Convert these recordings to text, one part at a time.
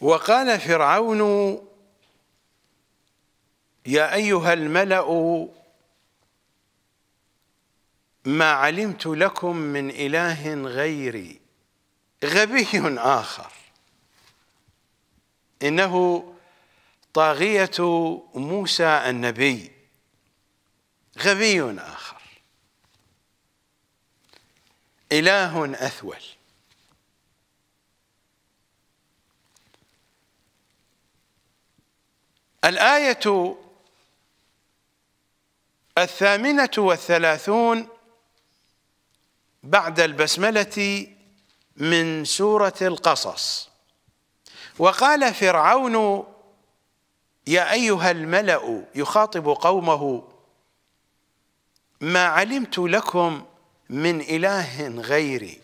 وقال فرعون يا أيها الملأ ما علمت لكم من إله غيري غبي آخر إنه طاغية موسى النبي غبي آخر إله أثول الآية الثامنة والثلاثون بعد البسملة من سورة القصص وقال فرعون يا أيها الملأ يخاطب قومه ما علمت لكم من إله غيري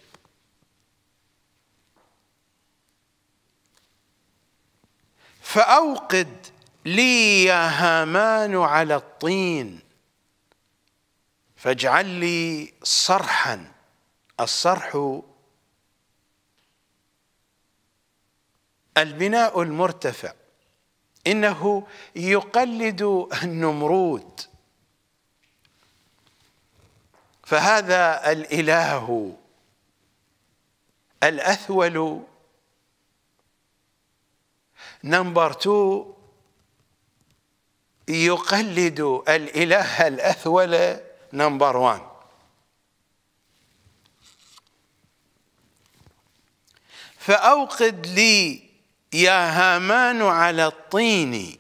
فأوقد لي يا هامان على الطين فاجعل لي صرحا الصرح البناء المرتفع انه يقلد النمرود فهذا الاله الاثول نمبر 2 يقلد الإله الأثول نمبر وان فأوقد لي يا هامان على الطين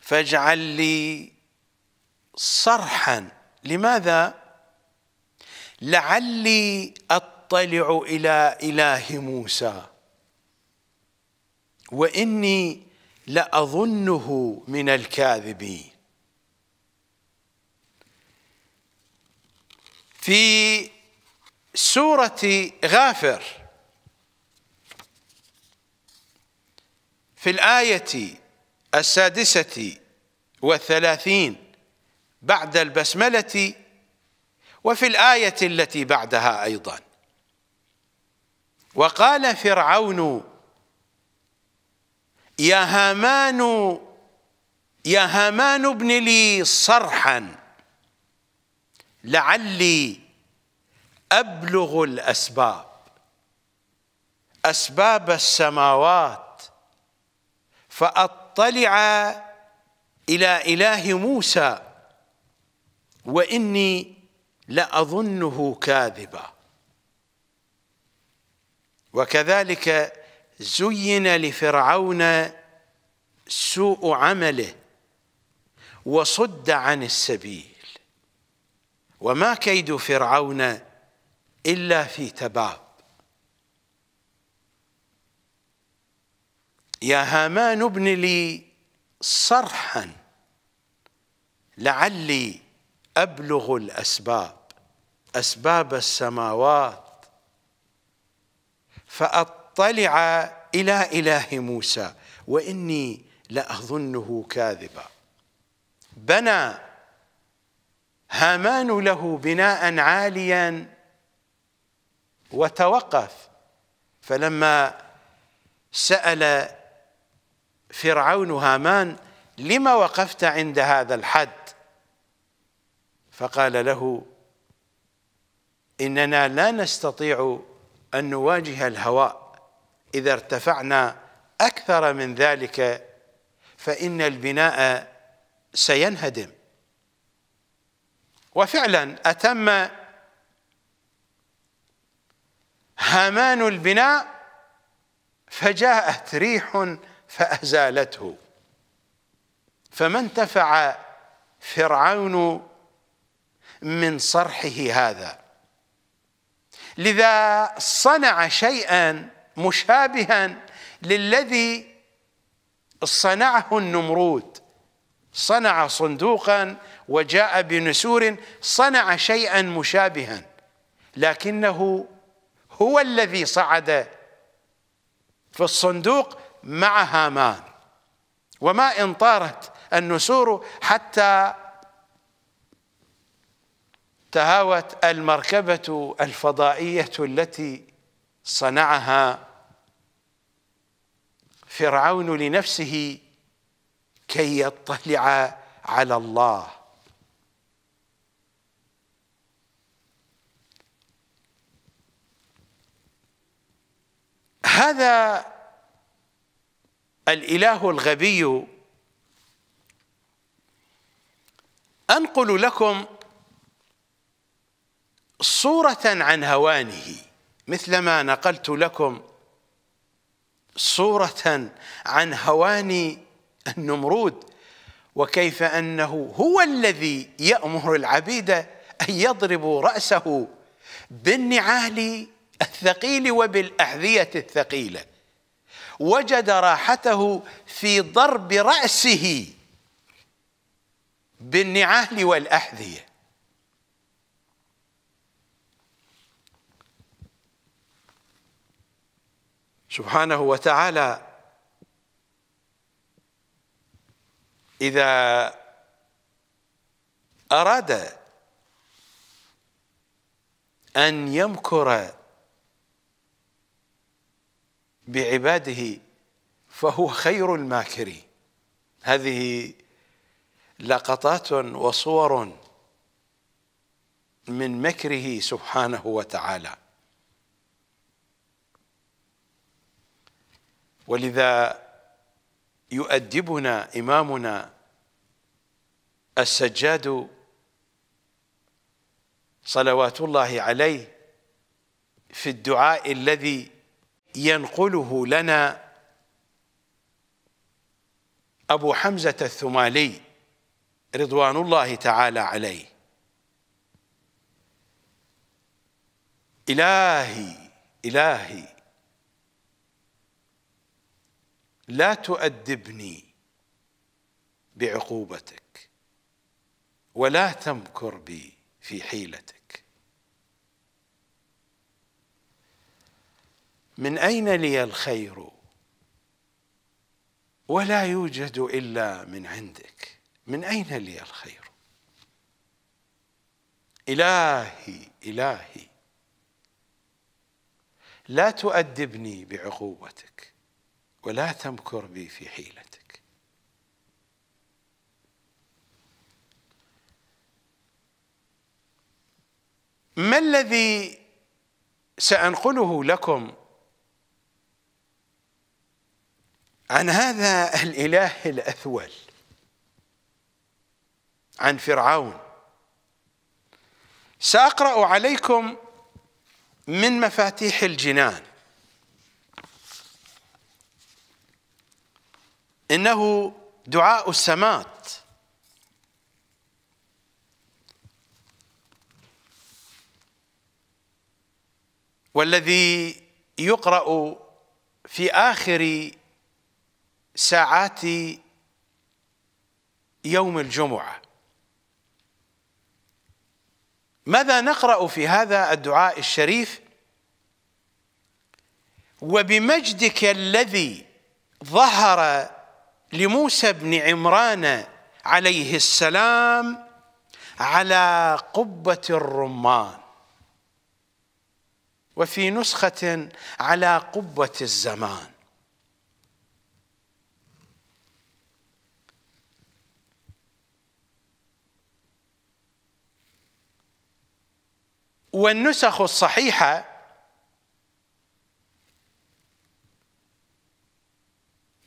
فاجعل لي صرحا لماذا لعلي اطلع الى اله موسى واني لأظنه من الكاذبين في سورة غافر في الآية السادسة والثلاثين بعد البسملة وفي الآية التي بعدها أيضا وقال فرعون يا هامان يا هامان ابن لي صرحا لعلي أبلغ الأسباب أسباب السماوات فأطلع إلى إله موسى وإني لأظنه كاذبا وكذلك زين لفرعون سوء عمله وصد عن السبيل وما كيد فرعون إلا في تباب يا هامان ابن لي صرحا لعلي أبلغ الأسباب أسباب السماوات فأط اطلع إلى إله موسى وإني لأظنه كاذبا بنى هامان له بناء عاليا وتوقف فلما سأل فرعون هامان لما وقفت عند هذا الحد فقال له إننا لا نستطيع أن نواجه الهواء إذا ارتفعنا أكثر من ذلك فإن البناء سينهدم وفعلا أتم هامان البناء فجاءت ريح فأزالته فما انتفع فرعون من صرحه هذا لذا صنع شيئا مشابها للذي صنعه النمرود صنع صندوقا وجاء بنسور صنع شيئا مشابها لكنه هو الذي صعد في الصندوق مع هامان وما ان طارت النسور حتى تهاوت المركبه الفضائيه التي صنعها فرعون لنفسه كي يطلع على الله هذا الاله الغبي انقل لكم صوره عن هوانه مثلما نقلت لكم صورة عن هوان النمرود وكيف أنه هو الذي يأمر العبيد أن يضربوا رأسه بالنعال الثقيل وبالأحذية الثقيلة وجد راحته في ضرب رأسه بالنعال والأحذية سبحانه وتعالى إذا أراد أن يمكر بعباده فهو خير الماكري هذه لقطات وصور من مكره سبحانه وتعالى ولذا يؤدبنا إمامنا السجاد صلوات الله عليه في الدعاء الذي ينقله لنا أبو حمزة الثمالي رضوان الله تعالى عليه إلهي إلهي لا تؤدبني بعقوبتك ولا تمكر بي في حيلتك من اين لي الخير ولا يوجد الا من عندك من اين لي الخير الهي الهي لا تؤدبني بعقوبتك ولا تمكر بي في حيلتك ما الذي سانقله لكم عن هذا الاله الاثول عن فرعون ساقرا عليكم من مفاتيح الجنان إنه دعاء السمات والذي يقرأ في آخر ساعات يوم الجمعة ماذا نقرأ في هذا الدعاء الشريف وبمجدك الذي ظهر لموسى بن عمران عليه السلام على قبة الرمان وفي نسخة على قبة الزمان والنسخ الصحيحه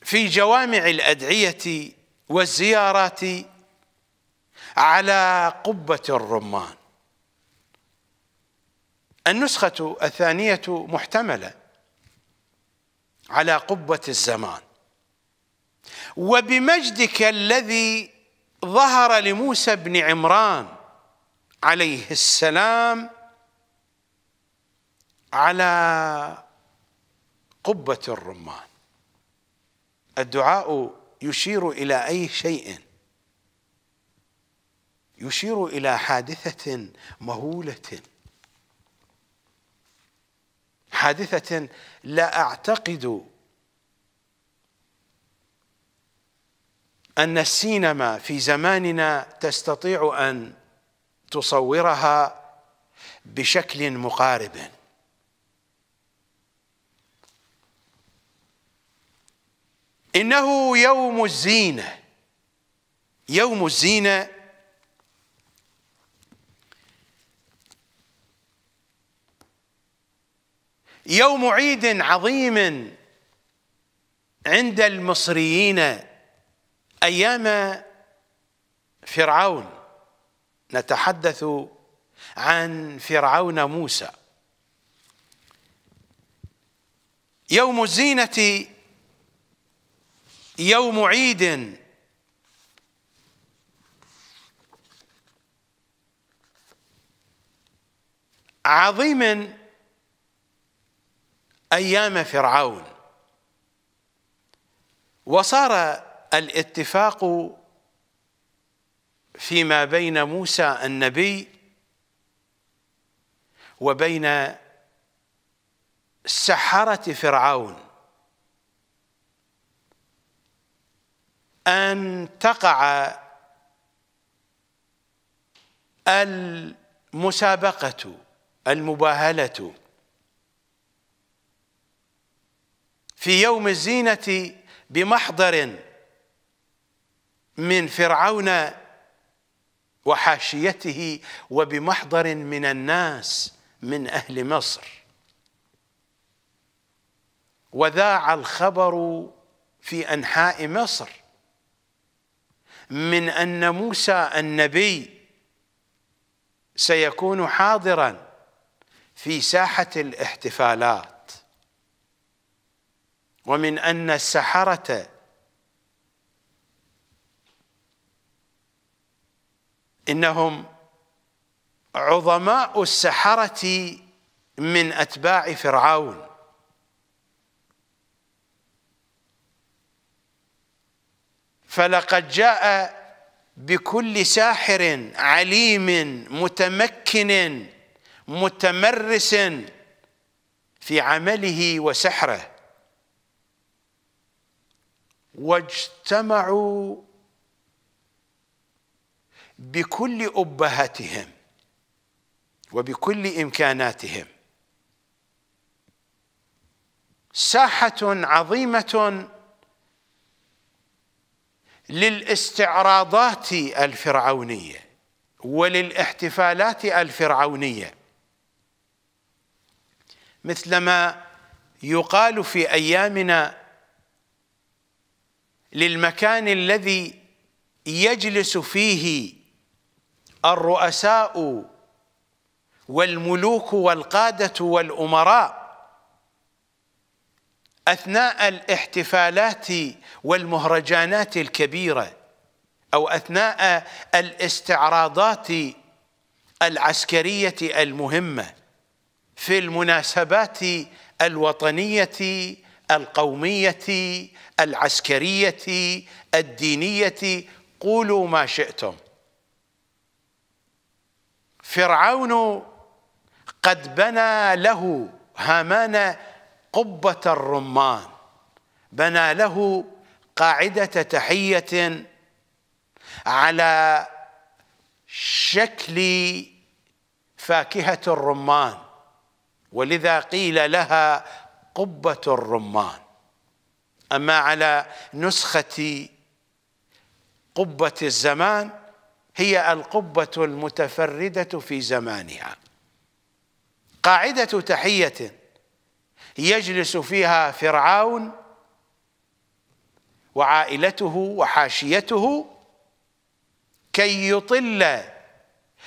في جوامع الادعيه والزيارات على قبه الرمان النسخه الثانيه محتمله على قبه الزمان وبمجدك الذي ظهر لموسى بن عمران عليه السلام على قبه الرمان الدعاء يشير إلى أي شيء يشير إلى حادثة مهولة حادثة لا أعتقد أن السينما في زماننا تستطيع أن تصورها بشكل مقارب إنه يوم الزينة يوم الزينة يوم عيد عظيم عند المصريين أيام فرعون نتحدث عن فرعون موسى يوم الزينة يوم عيد عظيم ايام فرعون وصار الاتفاق فيما بين موسى النبي وبين سحره فرعون ان تقع المسابقه المباهله في يوم الزينه بمحضر من فرعون وحاشيته وبمحضر من الناس من اهل مصر وذاع الخبر في انحاء مصر من ان موسى النبي سيكون حاضرا في ساحه الاحتفالات ومن ان السحره انهم عظماء السحره من اتباع فرعون فلقد جاء بكل ساحر عليم متمكن متمرس في عمله وسحره واجتمعوا بكل أبهتهم وبكل إمكاناتهم ساحة عظيمة للاستعراضات الفرعونيه وللاحتفالات الفرعونيه مثلما يقال في ايامنا للمكان الذي يجلس فيه الرؤساء والملوك والقاده والامراء اثناء الاحتفالات والمهرجانات الكبيره او اثناء الاستعراضات العسكريه المهمه في المناسبات الوطنيه القوميه العسكريه الدينيه قولوا ما شئتم فرعون قد بنى له هامان قبة الرمان بنى له قاعدة تحية على شكل فاكهة الرمان ولذا قيل لها قبة الرمان أما على نسخة قبة الزمان هي القبة المتفردة في زمانها قاعدة تحية يجلس فيها فرعون وعائلته وحاشيته كي يطل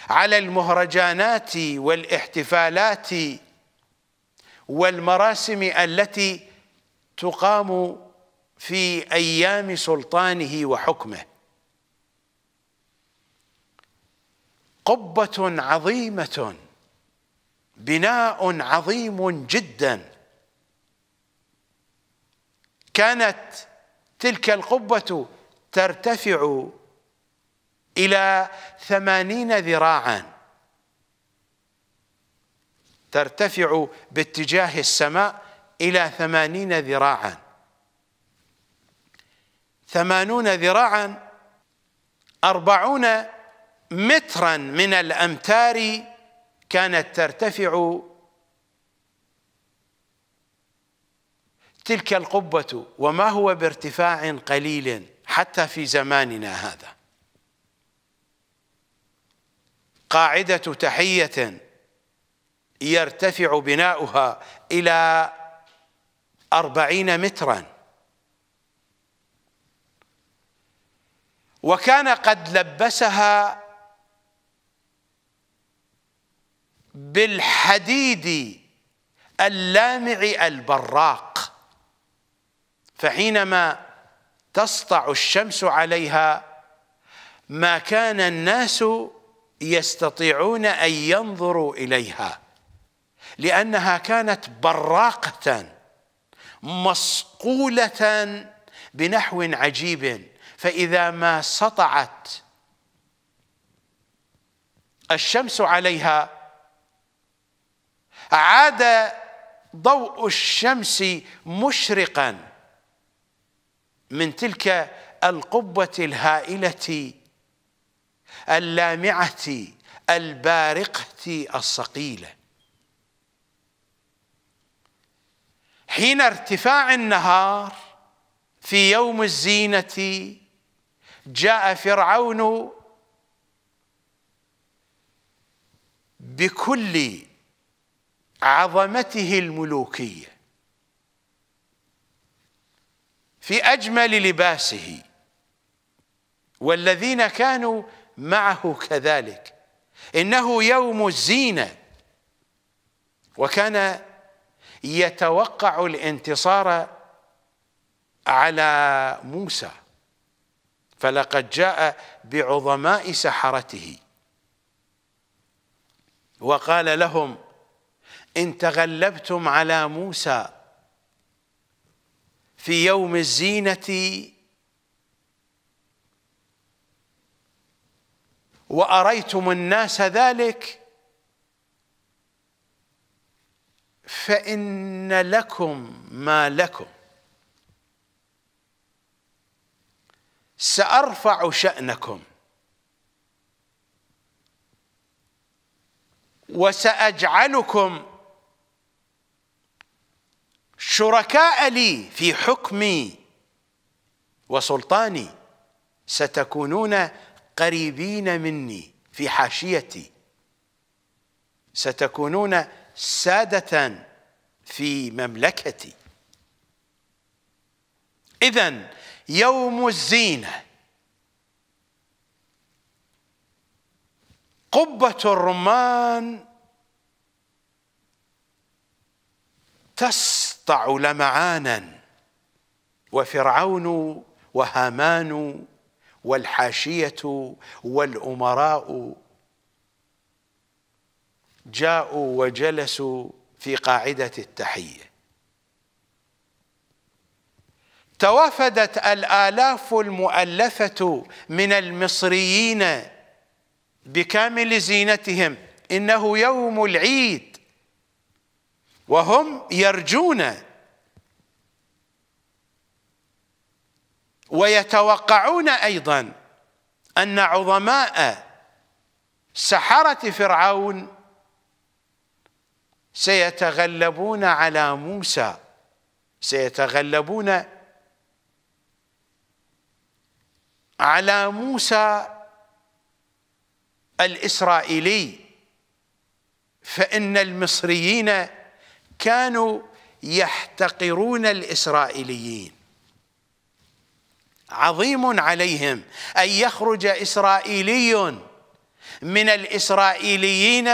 على المهرجانات والاحتفالات والمراسم التي تقام في ايام سلطانه وحكمه قبه عظيمه بناء عظيم جدا كانت تلك القبة ترتفع إلى ثمانين ذراعا ترتفع باتجاه السماء إلى ثمانين ذراعا ثمانون ذراعا أربعون مترا من الأمتار كانت ترتفع تلك القبة وما هو بارتفاع قليل حتى في زماننا هذا قاعدة تحية يرتفع بناؤها إلى أربعين مترا وكان قد لبسها بالحديد اللامع البراق فحينما تسطع الشمس عليها ما كان الناس يستطيعون ان ينظروا اليها لانها كانت براقه مصقوله بنحو عجيب فاذا ما سطعت الشمس عليها عاد ضوء الشمس مشرقا من تلك القبة الهائلة اللامعة البارقة الصقيلة حين ارتفاع النهار في يوم الزينة جاء فرعون بكل عظمته الملوكيه في اجمل لباسه والذين كانوا معه كذلك انه يوم الزينه وكان يتوقع الانتصار على موسى فلقد جاء بعظماء سحرته وقال لهم ان تغلبتم على موسى في يوم الزينة وأريتم الناس ذلك فإن لكم ما لكم سأرفع شأنكم وسأجعلكم شركاء لي في حكمي وسلطاني ستكونون قريبين مني في حاشيتي ستكونون سادة في مملكتي إذا يوم الزينة قبة الرمان تسطع لمعانا وفرعون وهامان والحاشيه والامراء جاءوا وجلسوا في قاعده التحيه توافدت الالاف المؤلفه من المصريين بكامل زينتهم انه يوم العيد وهم يرجون ويتوقعون ايضا ان عظماء سحره فرعون سيتغلبون على موسى سيتغلبون على موسى الاسرائيلي فان المصريين كانوا يحتقرون الاسرائيليين عظيم عليهم ان يخرج اسرائيلي من الاسرائيليين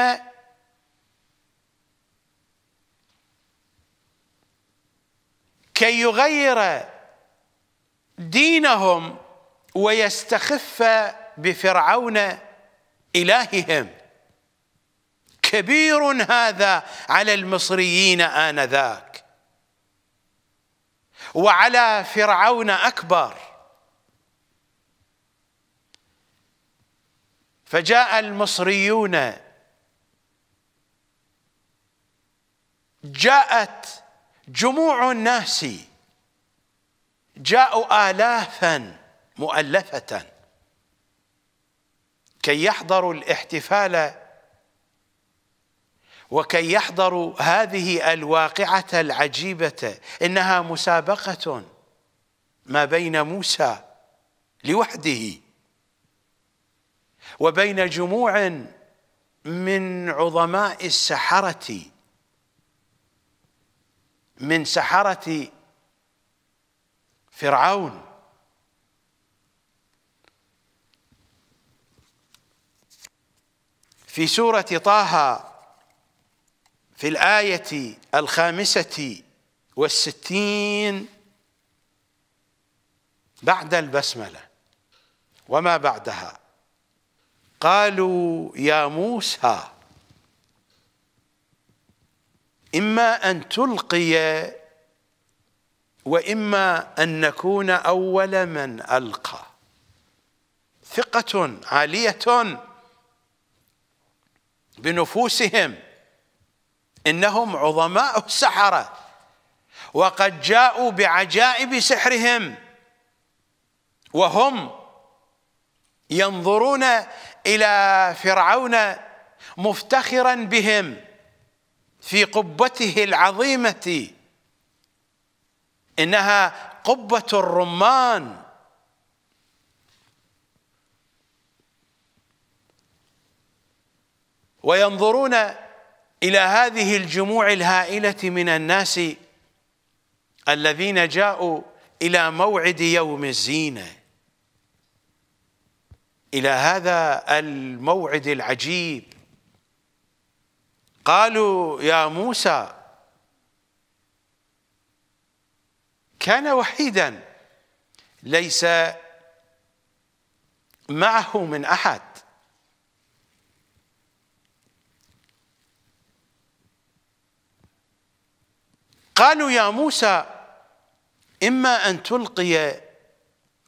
كي يغير دينهم ويستخف بفرعون الههم كبير هذا على المصريين آنذاك وعلى فرعون أكبر فجاء المصريون جاءت جموع الناس جاءوا آلافا مؤلفة كي يحضروا الاحتفال وكي يحضروا هذه الواقعة العجيبة إنها مسابقة ما بين موسى لوحده وبين جموع من عظماء السحرة من سحرة فرعون في سورة طه في الآية الخامسة والستين بعد البسملة وما بعدها قالوا يا موسى إما أن تلقي وإما أن نكون أول من ألقى ثقة عالية بنفوسهم إنهم عظماء السحرة وقد جاءوا بعجائب سحرهم وهم ينظرون إلى فرعون مفتخرا بهم في قبته العظيمة إنها قبة الرمان وينظرون إلى هذه الجموع الهائلة من الناس الذين جاءوا إلى موعد يوم الزينة إلى هذا الموعد العجيب قالوا يا موسى كان وحيدا ليس معه من أحد قالوا يا موسى إما أن تلقي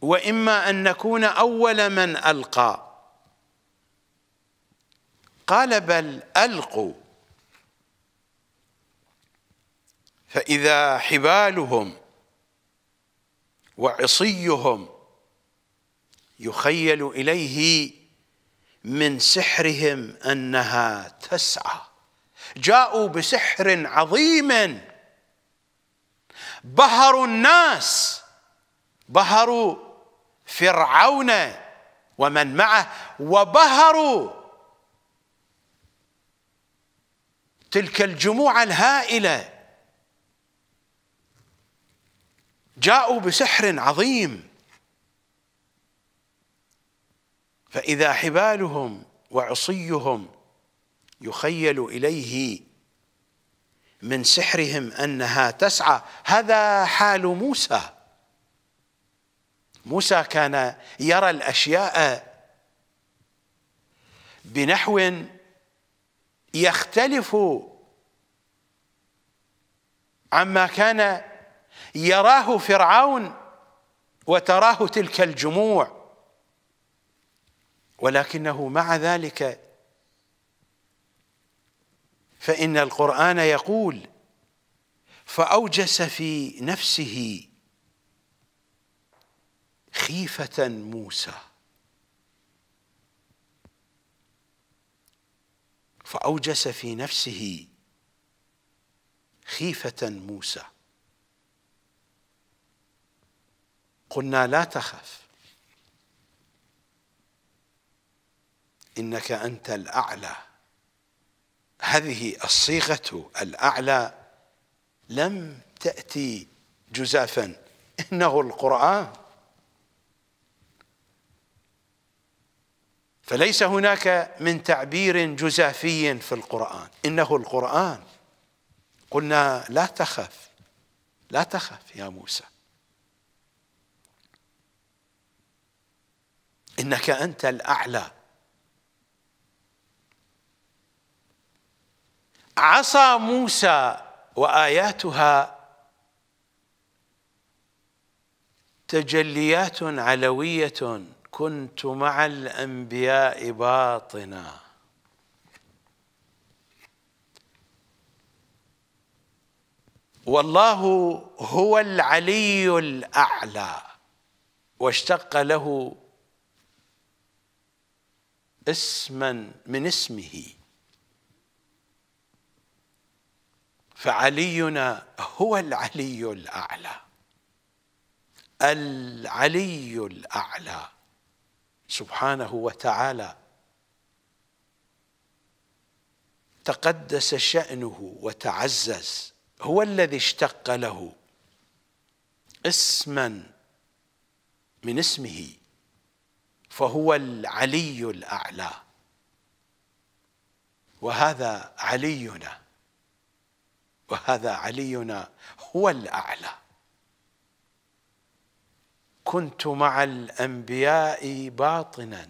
وإما أن نكون أول من ألقى قال بل ألقوا فإذا حبالهم وعصيهم يخيل إليه من سحرهم أنها تسعى جاءوا بسحر عظيم بهروا الناس بهروا فرعون ومن معه وبهروا تلك الجموع الهائله جاءوا بسحر عظيم فاذا حبالهم وعصيهم يخيل اليه من سحرهم انها تسعى هذا حال موسى موسى كان يرى الاشياء بنحو يختلف عما كان يراه فرعون وتراه تلك الجموع ولكنه مع ذلك فإن القرآن يقول فأوجس في نفسه خيفة موسى فأوجس في نفسه خيفة موسى قلنا لا تخف إنك أنت الأعلى هذه الصيغة الأعلى لم تأتي جزافا إنه القرآن فليس هناك من تعبير جزافي في القرآن إنه القرآن قلنا لا تخف لا تخف يا موسى إنك أنت الأعلى عصا موسى واياتها تجليات علويه كنت مع الانبياء باطنا والله هو العلي الاعلى واشتق له اسما من اسمه فعلينا هو العلي الاعلى العلي الاعلى سبحانه وتعالى تقدس شانه وتعزز هو الذي اشتق له اسما من اسمه فهو العلي الاعلى وهذا علينا وهذا علينا هو الاعلى كنت مع الانبياء باطنا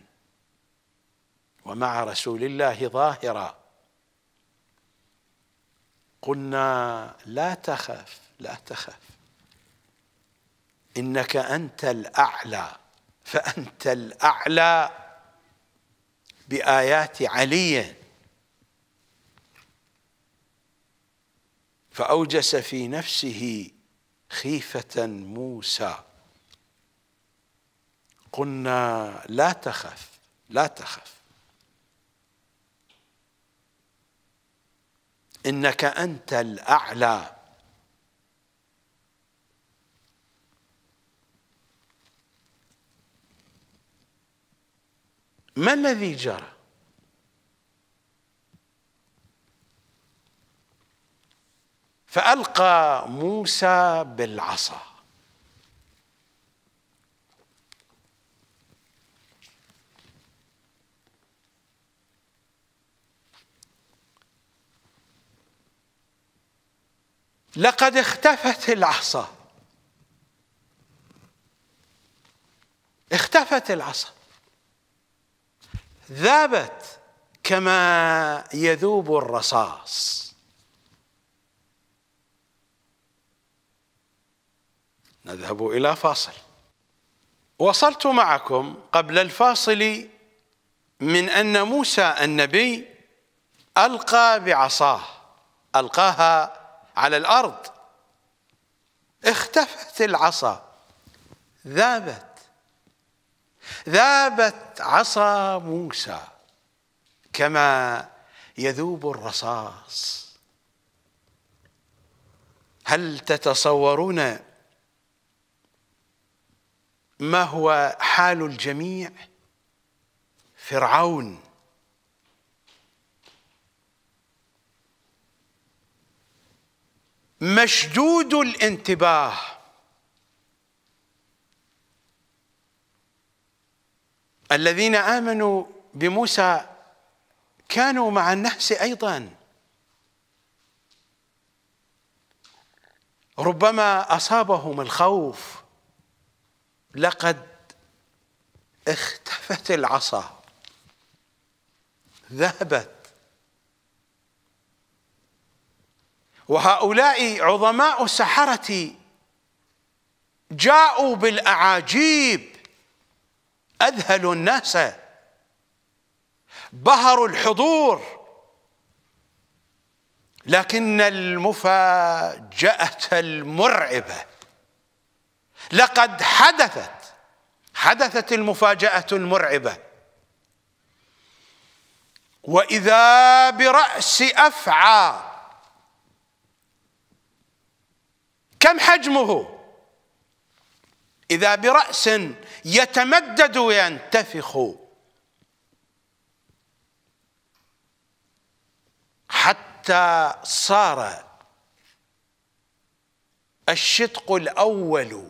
ومع رسول الله ظاهرا قلنا لا تخف لا تخف انك انت الاعلى فانت الاعلى بايات علي فأوجس في نفسه خيفة موسى قلنا لا تخف لا تخف إنك أنت الأعلى ما الذي جرى فألقى موسى بالعصا لقد اختفت العصا اختفت العصا ذابت كما يذوب الرصاص نذهب إلى فاصل وصلت معكم قبل الفاصل من أن موسى النبي ألقى بعصاه ألقاها على الأرض اختفت العصا ذابت ذابت عصا موسى كما يذوب الرصاص هل تتصورون ما هو حال الجميع فرعون مشدود الانتباه الذين امنوا بموسى كانوا مع النحس ايضا ربما اصابهم الخوف لقد اختفت العصا ذهبت وهؤلاء عظماء السحرة جاءوا بالأعاجيب أذهلوا الناس بهروا الحضور لكن المفاجأة المرعبة لقد حدثت حدثت المفاجأة المرعبة وإذا برأس أفعى كم حجمه إذا برأس يتمدد وينتفخ حتى صار الشدق الأول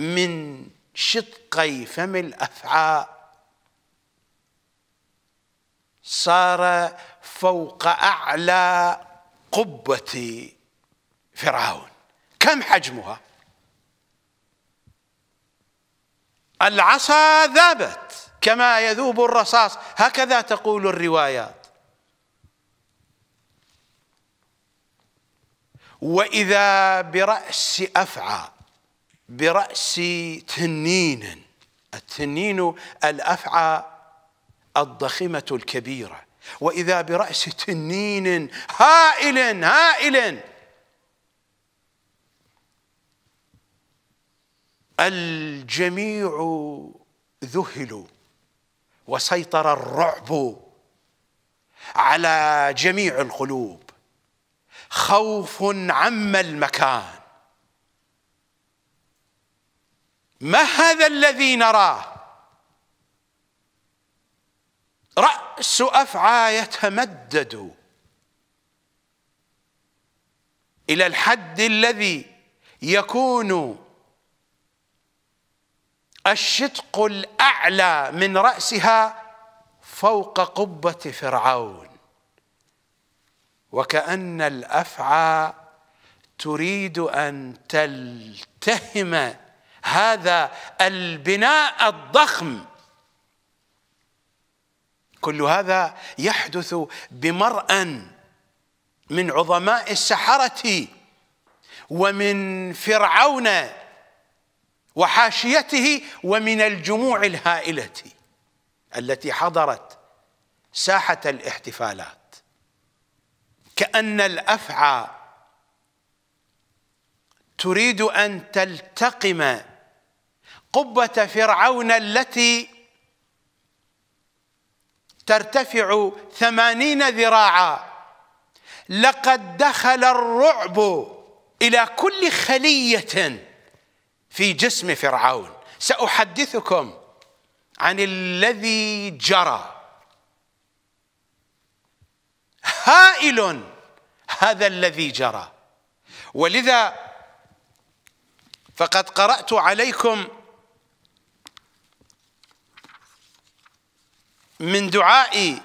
من شدقي فم الافعاء صار فوق اعلى قبه فرعون كم حجمها العصا ذابت كما يذوب الرصاص هكذا تقول الروايات واذا براس افعى برأس تنين التنين الأفعى الضخمة الكبيرة وإذا برأس تنين هائل هائل الجميع ذهلوا وسيطر الرعب على جميع القلوب خوف عم المكان ما هذا الذي نراه رأس أفعى يتمدد إلى الحد الذي يكون الشدق الأعلى من رأسها فوق قبة فرعون وكأن الأفعى تريد أن تلتهم هذا البناء الضخم كل هذا يحدث بمرأ من عظماء السحرة ومن فرعون وحاشيته ومن الجموع الهائلة التي حضرت ساحة الاحتفالات كأن الأفعى تريد أن تلتقم قبة فرعون التي ترتفع ثمانين ذراعا لقد دخل الرعب إلى كل خلية في جسم فرعون سأحدثكم عن الذي جرى هائل هذا الذي جرى ولذا فقد قرأت عليكم من دعاء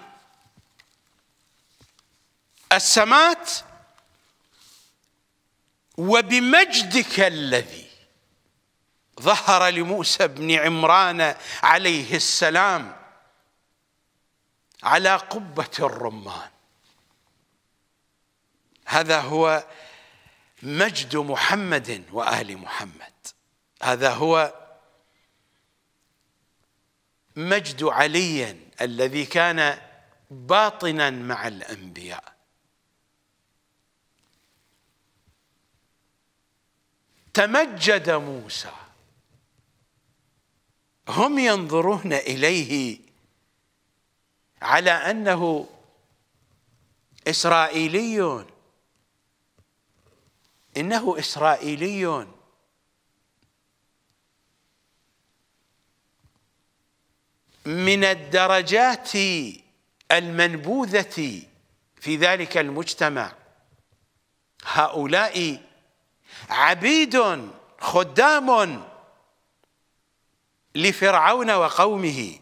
السمات وبمجدك الذي ظهر لموسى بن عمران عليه السلام على قبة الرمان هذا هو مجد محمد وآل محمد هذا هو مجد علي الذي كان باطنا مع الانبياء تمجد موسى هم ينظرون اليه على انه اسرائيلي انه اسرائيلي من الدرجات المنبوذة في ذلك المجتمع هؤلاء عبيد خدام لفرعون وقومه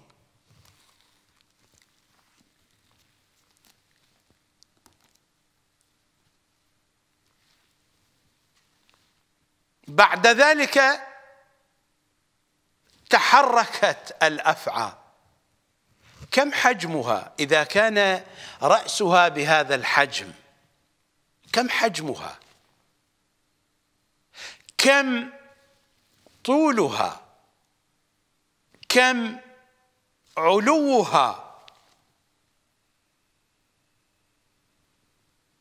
بعد ذلك تحركت الافعى كم حجمها إذا كان رأسها بهذا الحجم كم حجمها كم طولها كم علوها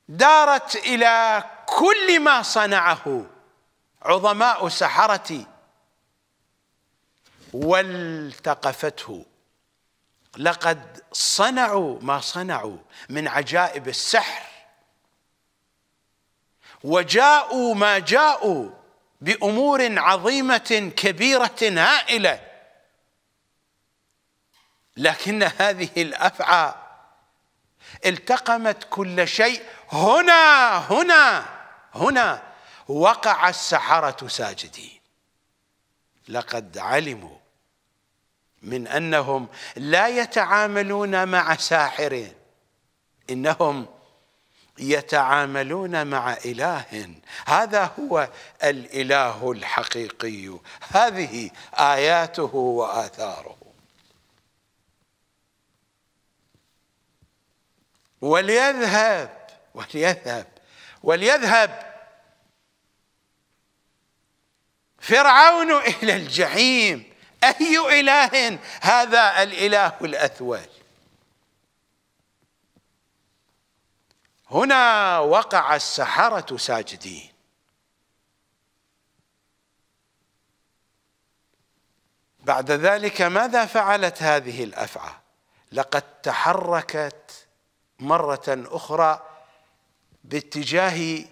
دارت إلى كل ما صنعه عظماء سحرة والتقفته لقد صنعوا ما صنعوا من عجائب السحر وجاءوا ما جاءوا بامور عظيمه كبيره هائله لكن هذه الافعى التقمت كل شيء هنا هنا هنا وقع السحره ساجدين لقد علموا من انهم لا يتعاملون مع ساحر انهم يتعاملون مع اله هذا هو الاله الحقيقي هذه اياته واثاره وليذهب وليذهب وليذهب فرعون الى الجحيم أي إله هذا الإله الأثول هنا وقع السحرة ساجدين بعد ذلك ماذا فعلت هذه الأفعى لقد تحركت مرة أخرى باتجاه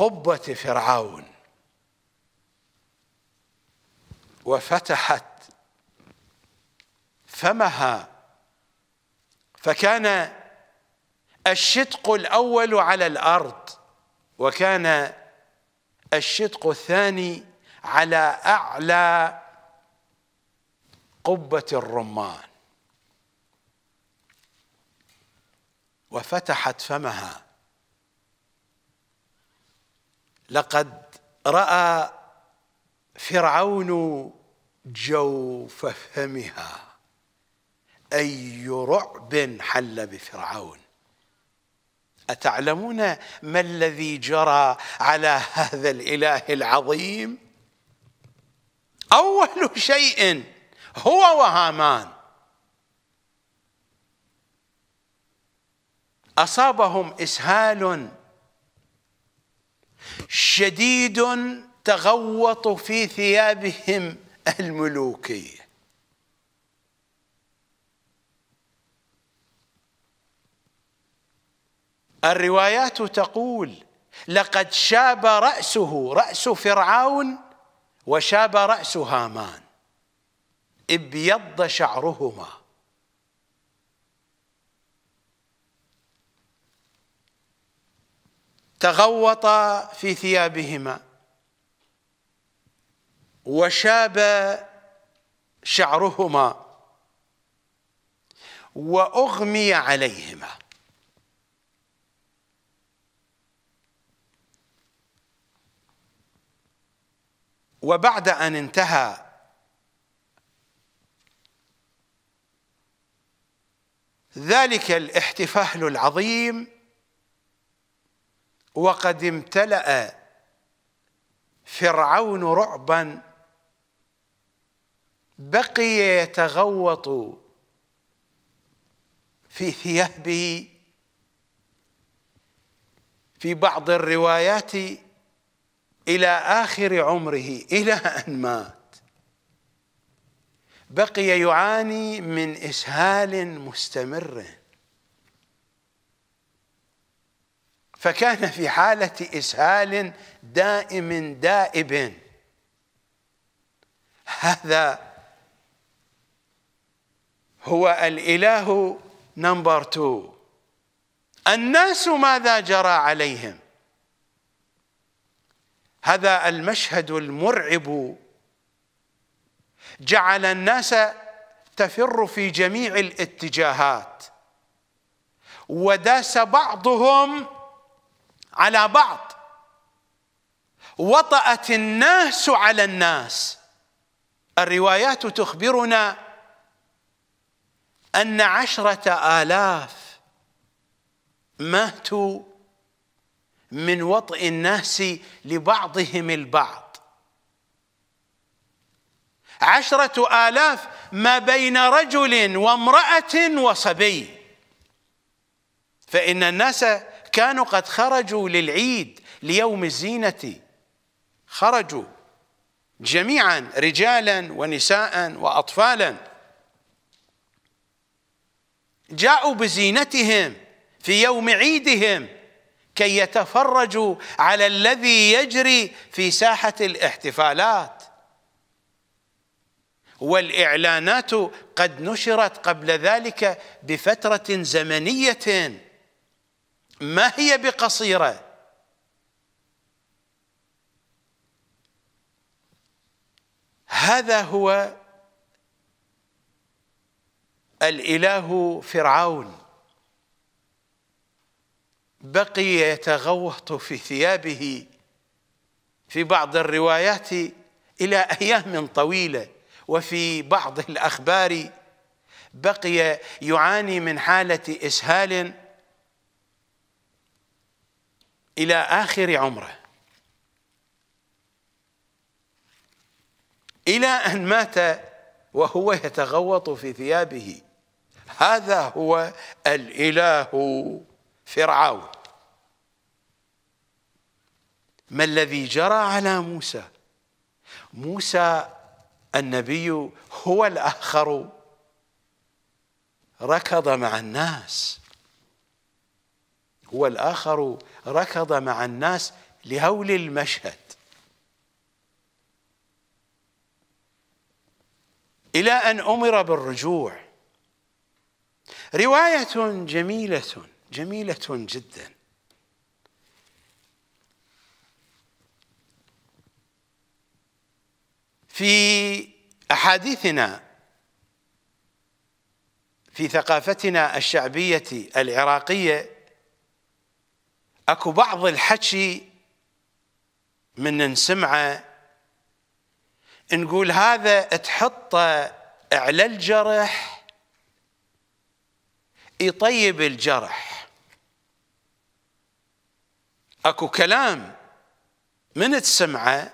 قبة فرعون وفتحت فمها فكان الشدق الأول على الأرض وكان الشدق الثاني على أعلى قبة الرمان وفتحت فمها لقد راى فرعون جوف فمها اي رعب حل بفرعون اتعلمون ما الذي جرى على هذا الاله العظيم اول شيء هو وهامان اصابهم اسهال شديد تغوط في ثيابهم الملوكيه الروايات تقول لقد شاب راسه راس فرعون وشاب راس هامان ابيض شعرهما تغوطا في ثيابهما وشاب شعرهما واغمي عليهما وبعد ان انتهى ذلك الاحتفال العظيم وقد امتلأ فرعون رعبا بقي يتغوط في ثيابه في بعض الروايات إلى آخر عمره إلى أن مات بقي يعاني من إسهال مستمر فكان في حالة إسهال دائم دائب هذا هو الإله نمبر تو الناس ماذا جرى عليهم هذا المشهد المرعب جعل الناس تفر في جميع الاتجاهات وداس بعضهم على بعض وطأت الناس على الناس الروايات تخبرنا أن عشرة آلاف ماتوا من وطئ الناس لبعضهم البعض عشرة آلاف ما بين رجل وامرأة وصبي فإن الناس كانوا قد خرجوا للعيد ليوم الزينة خرجوا جميعا رجالا ونساء وأطفالا جاءوا بزينتهم في يوم عيدهم كي يتفرجوا على الذي يجري في ساحة الاحتفالات والإعلانات قد نشرت قبل ذلك بفترة زمنية ما هي بقصيرة هذا هو الإله فرعون بقي يتغوط في ثيابه في بعض الروايات إلى أيام طويلة وفي بعض الأخبار بقي يعاني من حالة إسهال إلى آخر عمره إلى أن مات وهو يتغوط في ثيابه هذا هو الإله فرعون ما الذي جرى على موسى موسى النبي هو الآخر ركض مع الناس والآخر ركض مع الناس لهول المشهد إلى أن أمر بالرجوع رواية جميلة جميلة جدا في أحاديثنا في ثقافتنا الشعبية العراقية اكو بعض الحكي من نسمعه نقول هذا تحطه على الجرح يطيب الجرح اكو كلام من تسمعه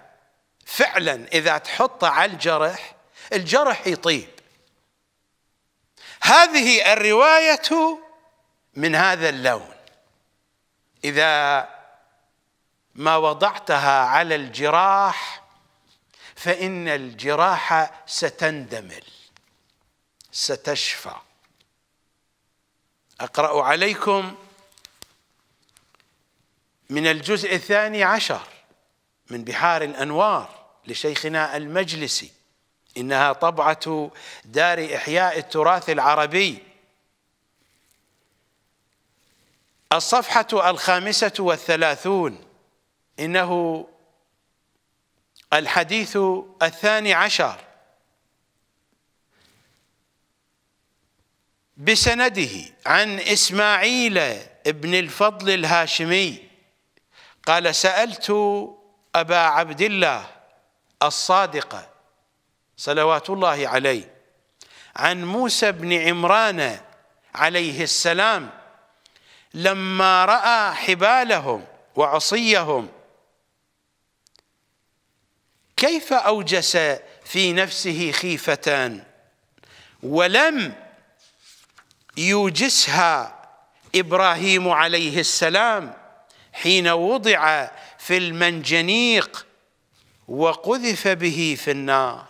فعلا اذا تحطه على الجرح الجرح يطيب هذه الروايه من هذا اللون إذا ما وضعتها على الجراح فإن الجراح ستندمل ستشفى أقرأ عليكم من الجزء الثاني عشر من بحار الأنوار لشيخنا المجلسي إنها طبعة دار إحياء التراث العربي الصفحة الخامسة والثلاثون إنه الحديث الثاني عشر بسنده عن إسماعيل ابن الفضل الهاشمي قال سألت أبا عبد الله الصادق صلوات الله عليه عن موسى بن عمران عليه السلام لما راى حبالهم وعصيهم كيف اوجس في نفسه خيفه ولم يوجسها ابراهيم عليه السلام حين وضع في المنجنيق وقذف به في النار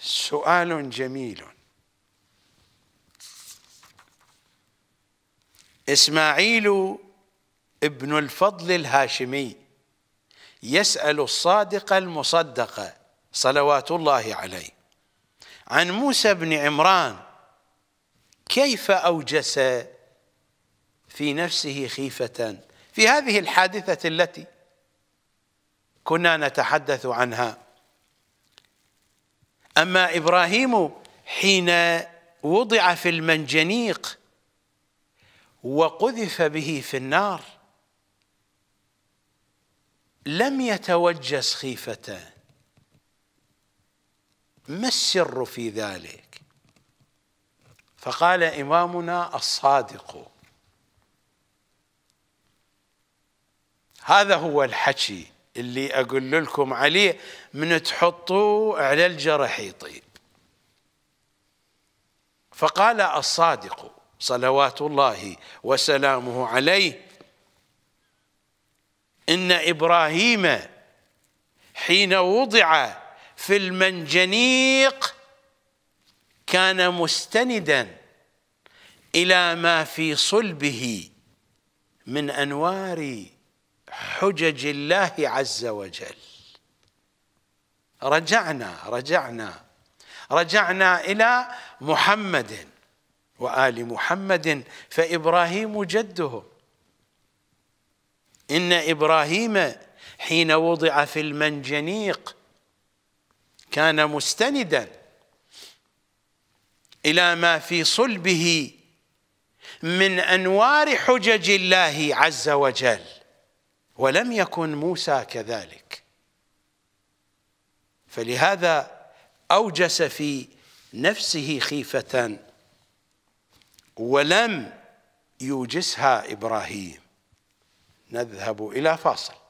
سؤال جميل إسماعيل ابن الفضل الهاشمي يسأل الصادق المصدق صلوات الله عليه عن موسى بن عمران كيف أوجس في نفسه خيفة في هذه الحادثة التي كنا نتحدث عنها أما إبراهيم حين وضع في المنجنيق وقذف به في النار لم يتوجس خيفته ما السر في ذلك فقال إمامنا الصادق هذا هو الحكي اللي أقول لكم عليه من تحطوه على الجرح يطيب فقال الصادق صلوات الله وسلامه عليه إن إبراهيم حين وضع في المنجنيق كان مستندا إلى ما في صلبه من أنوار حجج الله عز وجل رجعنا رجعنا رجعنا إلى محمد وآل محمد فإبراهيم جدهم إن إبراهيم حين وضع في المنجنيق كان مستندا إلى ما في صلبه من أنوار حجج الله عز وجل ولم يكن موسى كذلك فلهذا أوجس في نفسه خيفة ولم يوجسها إبراهيم نذهب إلى فاصل